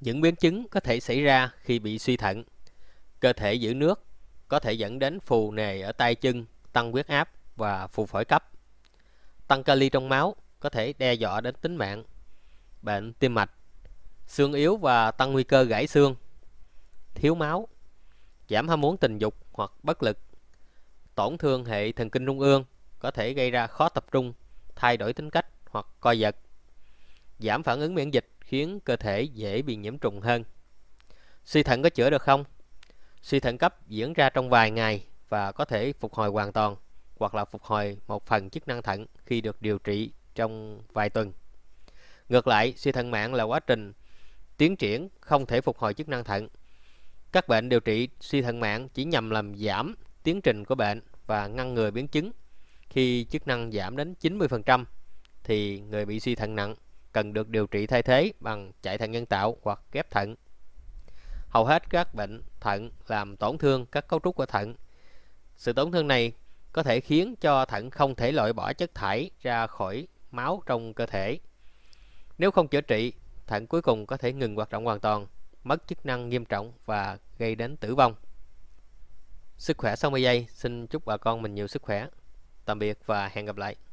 Những biến chứng có thể xảy ra khi bị suy thận. Cơ thể giữ nước có thể dẫn đến phù nề ở tay chân, tăng huyết áp và phù phổi cấp. Tăng kali trong máu có thể đe dọa đến tính mạng. Bệnh tim mạch, xương yếu và tăng nguy cơ gãy xương. Thiếu máu, giảm ham muốn tình dục hoặc bất lực. Tổn thương hệ thần kinh trung ương có thể gây ra khó tập trung, thay đổi tính cách hoặc coi giật. Giảm phản ứng miễn dịch khiến cơ thể dễ bị nhiễm trùng hơn. Suy thận có chữa được không? Suy thận cấp diễn ra trong vài ngày và có thể phục hồi hoàn toàn hoặc là phục hồi một phần chức năng thận khi được điều trị trong vài tuần. Ngược lại, suy thận mạng là quá trình tiến triển không thể phục hồi chức năng thận. Các bệnh điều trị suy thận mạng chỉ nhằm làm giảm tiến trình của bệnh và ngăn ngừa biến chứng. Khi chức năng giảm đến 90% thì người bị suy thận nặng cần được điều trị thay thế bằng chạy thận nhân tạo hoặc ghép thận. Hầu hết các bệnh thận làm tổn thương các cấu trúc của thận. Sự tổn thương này có thể khiến cho thận không thể loại bỏ chất thải ra khỏi máu trong cơ thể. Nếu không chữa trị, thận cuối cùng có thể ngừng hoạt động hoàn toàn, mất chức năng nghiêm trọng và gây đến tử vong. Sức khỏe 60 giây, xin chúc bà con mình nhiều sức khỏe. Tạm biệt và hẹn gặp lại.